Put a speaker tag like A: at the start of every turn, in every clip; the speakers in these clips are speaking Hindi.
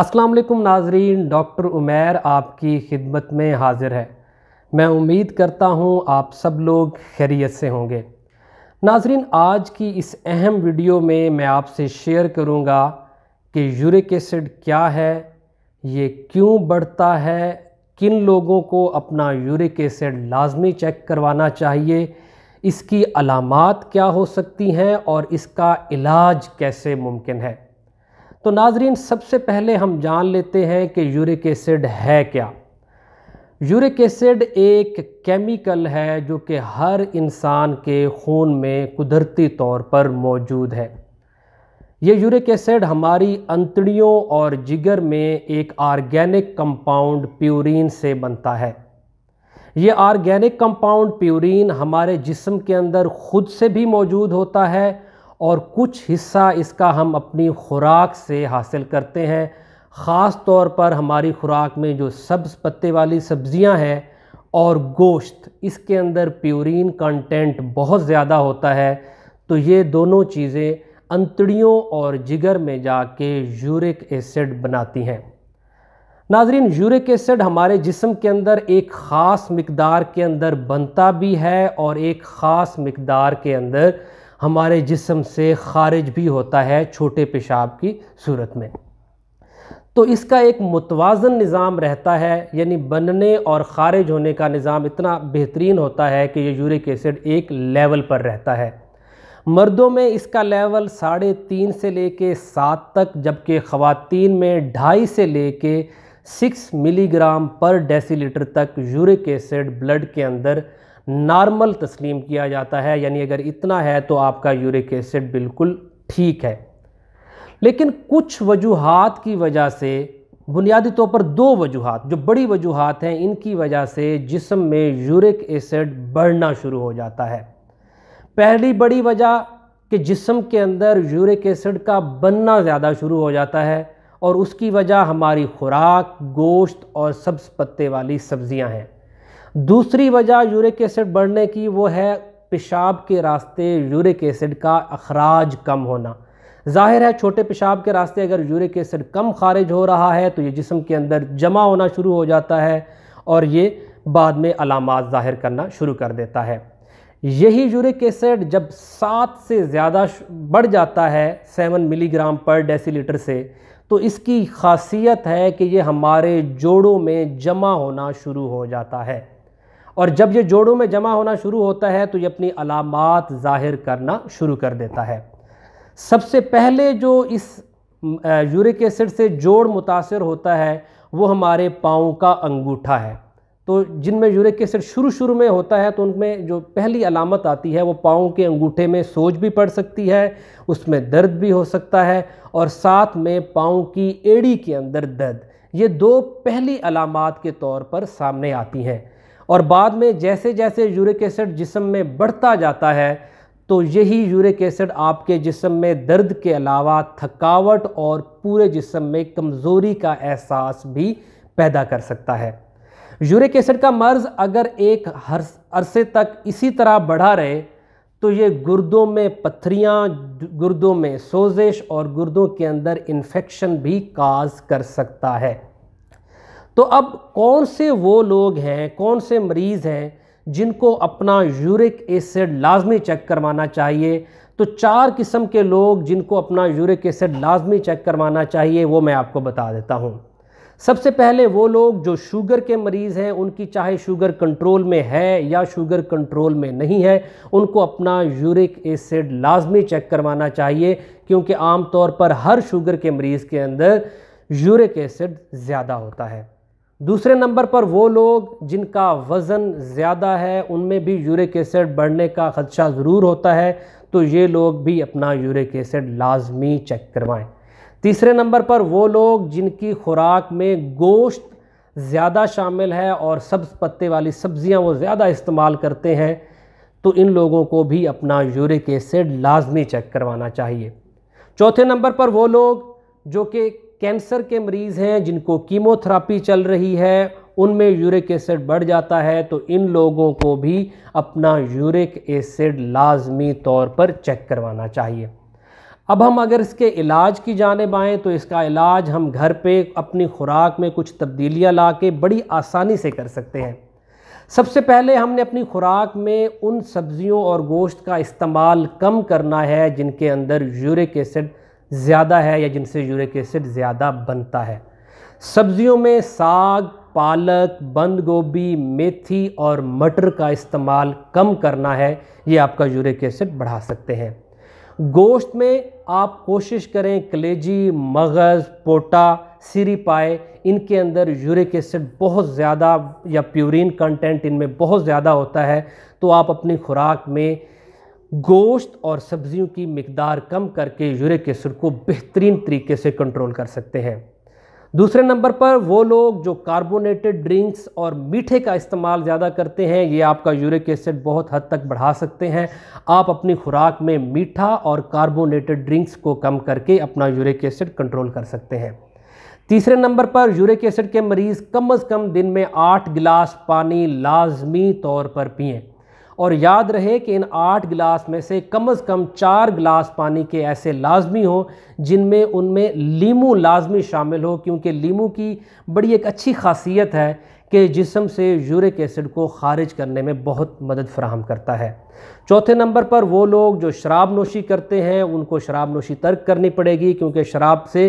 A: अस्सलाम वालेकुम नाजरीन डॉक्टर उमैर आपकी खिदमत में हाजिर है मैं उम्मीद करता हूँ आप सब लोग खैरियत से होंगे नाजरीन आज की इस अहम वीडियो में मैं आपसे शेयर करूँगा कि यूरिक एसिड क्या है ये क्यों बढ़ता है किन लोगों को अपना यूरिक एसिड लाजमी चेक करवाना चाहिए इसकी अलामत क्या हो सकती हैं और इसका इलाज कैसे मुमकिन है तो नाजरीन सबसे पहले हम जान लेते हैं कि यूरिक एसिड है क्या यूरिक एसिड एक केमिकल है जो कि हर इंसान के खून में कुदरती तौर पर मौजूद है ये यूरिक एसिड हमारी अंतड़ियों और जिगर में एक आर्गेनिक कंपाउंड प्यूरिन से बनता है ये आर्गेनिक कंपाउंड प्यूरिन हमारे जिस्म के अंदर ख़ुद से भी मौजूद होता है और कुछ हिस्सा इसका हम अपनी खुराक से हासिल करते हैं ख़ास तौर पर हमारी खुराक में जो सब्ज़ पत्ते वाली सब्ज़ियाँ हैं और गोश्त इसके अंदर प्यूरिन कंटेंट बहुत ज़्यादा होता है तो ये दोनों चीज़ें अंतड़ियों और जिगर में जाके यूरिक एसिड बनाती हैं नाजरीन यूरिक एसिड हमारे जिसम के अंदर एक ख़ास मकदार के अंदर बनता भी है और एक ख़ास मकदार के अंदर हमारे जिस्म से खारिज भी होता है छोटे पेशाब की सूरत में तो इसका एक मुतवाजन निज़ाम रहता है यानी बनने और ख़ारिज होने का निज़ाम इतना बेहतरीन होता है कि ये यूरिक एसिड एक लेवल पर रहता है मर्दों में इसका लेवल साढ़े तीन से ले कर सात तक जबकि ख़वातीन में ढाई से ले कर सिक्स मिलीग्राम पर डेसीलीटर तक यूरिक एसिड ब्लड के अंदर नॉर्मल तस्लीम किया जाता है यानी अगर इतना है तो आपका यूरिक एसिड बिल्कुल ठीक है लेकिन कुछ वजूहत की वजह से बुनियादी तौर पर दो वजूहत जो बड़ी वजूहत हैं इनकी वजह से जिसम में यूरिक एसिड बढ़ना शुरू हो जाता है पहली बड़ी वजह कि जिसम के अंदर यूरिक एसिड का बनना ज़्यादा शुरू हो जाता है और उसकी वजह हमारी खुराक गोश्त और सब्ज़ पत्ते वाली सब्ज़ियां हैं दूसरी वजह यूरिक एसिड बढ़ने की वो है पेशाब के रास्ते यूरिक एसिड का अखराज कम होना ज़ाहिर है छोटे पेशाब के रास्ते अगर यूरिक एसिड कम खारिज हो रहा है तो ये जिसम के अंदर जमा होना शुरू हो जाता है और ये बाद में अलामत ज़ाहिर करना शुरू कर देता है यही यूरिक एसिड जब सात से ज़्यादा बढ़ जाता है सेवन मिलीग्राम पर डेसीलीटर से तो इसकी खासियत है कि ये हमारे जोड़ों में जमा होना शुरू हो जाता है और जब ये जोड़ों में जमा होना शुरू होता है तो ये अपनी अलामत ज़ाहिर करना शुरू कर देता है सबसे पहले जो इस यूरिक एसिड से जोड़ मुतासर होता है वो हमारे पाँव का अंगूठा है तो जिनमें यूरिक एसिड शुरू शुरू में होता है तो उनमें जो पहली अलामत आती है वो पाँव के अंगूठे में सोज भी पड़ सकती है उसमें दर्द भी हो सकता है और साथ में पाँव की एड़ी के अंदर दर्द ये दो पहली अलामत के तौर पर सामने आती हैं और बाद में जैसे जैसे यूरिक एसिड जिसम में बढ़ता जाता है तो यही यूरिक एसिड आपके जिसम में दर्द के अलावा थकावट और पूरे जिसम में कमज़ोरी का एहसास भी पैदा कर सकता है यूरिक एसिड का मर्ज़ अगर एक हर अरसे तक इसी तरह बढ़ा रहे तो ये गुर्दों में पथरियाँ गुर्दों में सोजिश और गुर्दों के अंदर इन्फेक्शन भी काज कर सकता है तो अब कौन से वो लोग हैं कौन से मरीज़ हैं जिनको अपना यूरिक एसिड लाजमी चेक करवाना चाहिए तो चार किस्म के लोग जिनको अपना यूरिक एसिड लाजमी चेक करवाना चाहिए वो मैं आपको बता देता हूँ सबसे पहले वो लोग जो शुगर के मरीज़ हैं उनकी चाहे शुगर कंट्रोल में है या शुगर कंट्रोल में नहीं है उनको अपना यूरिक एसिड लाजमी चेक करवाना चाहिए क्योंकि आम तौर पर हर शुगर के मरीज़ के अंदर यूरिक एसिड ज़्यादा होता है दूसरे नंबर पर वो लोग जिनका वज़न ज़्यादा है उनमें भी यूरिक एसिड बढ़ने का ख़दशा ज़रूर होता है तो ये लोग भी अपना यूरिक एसिड लाजमी चेक करवाएं तीसरे नंबर पर वो लोग जिनकी खुराक में गोश्त ज़्यादा शामिल है और सब्ज़ पत्ते वाली सब्ज़ियाँ वो ज़्यादा इस्तेमाल करते हैं तो इन लोगों को भी अपना यूरिक एसिड लाजमी चेक करवाना चाहिए चौथे नंबर पर वो लोग जो कि कैंसर के मरीज़ हैं जिनको कीमोथेरापी चल रही है उनमें यूरिक एसिड बढ़ जाता है तो इन लोगों को भी अपना यूरिक एसिड लाजमी तौर पर चेक करवाना चाहिए अब हम अगर इसके इलाज की जानब आएँ तो इसका इलाज हम घर पे अपनी खुराक में कुछ तब्दीलियाँ ला के बड़ी आसानी से कर सकते हैं सबसे पहले हमने अपनी खुराक में उन सब्ज़ियों और गोश्त का इस्तेमाल कम करना है जिनके अंदर यूरिक एसिड ज़्यादा है या जिनसे यूरिक एसिड ज़्यादा बनता है सब्जियों में साग पालक बंद गोभी मेथी और मटर का इस्तेमाल कम करना है ये आपका यूरिक एसिड बढ़ा सकते हैं गोश्त में आप कोशिश करें कलेजी मगज़ पोटा सीरी पाए इनके अंदर यूरिक एसिड बहुत ज़्यादा या प्यूरिन कंटेंट इनमें बहुत ज़्यादा होता है तो आप अपनी खुराक में गोश्त और सब्जियों की मकदार कम करके यूरिक एसड को बेहतरीन तरीके से कंट्रोल कर सकते हैं दूसरे नंबर पर वो लोग जो कार्बोनेटेड ड्रिंक्स और मीठे का इस्तेमाल ज़्यादा करते हैं ये आपका यूरिक एसिड बहुत हद तक बढ़ा सकते हैं आप अपनी खुराक में मीठा और कार्बोनेटेड ड्रिंक्स को कम करके अपना यूरिक एसिड कंट्रोल कर सकते हैं तीसरे नंबर पर यूरिक एसिड के मरीज़ कम अज़ कम दिन में आठ गिलास पानी लाजमी तौर पर पिएँ और याद रहे कि इन आठ गिलास में से कम अज़ कम चार गिलास पानी के ऐसे लाजमी हों जिनमें उनमें लीमू लाजमी शामिल हो क्योंकि लीमू की बड़ी एक अच्छी खासियत है कि जिसम से यूरिक एसिड को खारिज करने में बहुत मदद फ्राहम करता है चौथे नंबर पर वो लोग जो शराब नोशी करते हैं उनको शराब नोशी तर्क करनी पड़ेगी क्योंकि शराब से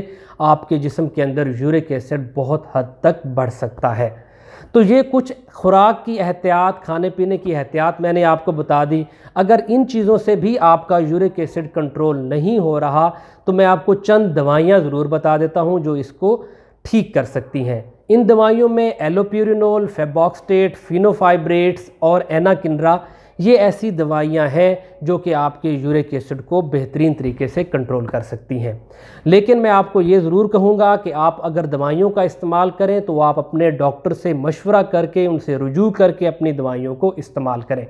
A: आपके जिसम के अंदर यूरिक एसिड बहुत हद तक बढ़ सकता है तो ये कुछ खुराक की एहतियात खाने पीने की एहतियात मैंने आपको बता दी अगर इन चीज़ों से भी आपका यूरिक एसिड कंट्रोल नहीं हो रहा तो मैं आपको चंद दवाइयाँ ज़रूर बता देता हूँ जो इसको ठीक कर सकती हैं इन दवाइयों में एलोप्यूरिनोल फेबॉक्सटेट फिनोफाइब्रेट्स और एनाकिनरा ये ऐसी दवाइयाँ हैं जो कि आपके यूरिक एसिड को बेहतरीन तरीके से कंट्रोल कर सकती हैं लेकिन मैं आपको ये ज़रूर कहूँगा कि आप अगर दवाइयों का इस्तेमाल करें तो आप अपने डॉक्टर से मशवरा करके उनसे रुजू करके अपनी दवाइयों को इस्तेमाल करें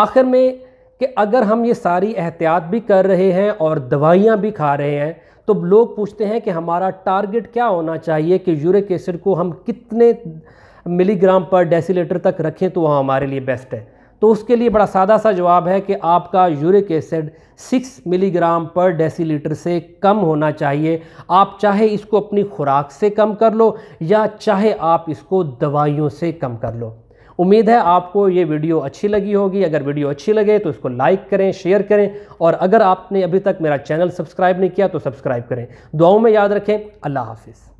A: आखिर में कि अगर हम ये सारी एहतियात भी कर रहे हैं और दवाइयाँ भी खा रहे हैं तो लोग पूछते हैं कि हमारा टारगेट क्या होना चाहिए कि यूरिक एसिड को हम कितने मिलीग्राम पर डेसीलीटर तक रखें तो वह हमारे लिए बेस्ट है तो उसके लिए बड़ा सादा सा जवाब है कि आपका यूरिक एसिड 6 मिलीग्राम पर डेसीलीटर से कम होना चाहिए आप चाहे इसको अपनी खुराक से कम कर लो या चाहे आप इसको दवाइयों से कम कर लो उम्मीद है आपको ये वीडियो अच्छी लगी होगी अगर वीडियो अच्छी लगे तो इसको लाइक करें शेयर करें और अगर आपने अभी तक मेरा चैनल सब्सक्राइब नहीं किया तो सब्सक्राइब करें दुआओं में याद रखें अल्लाह हाफिज़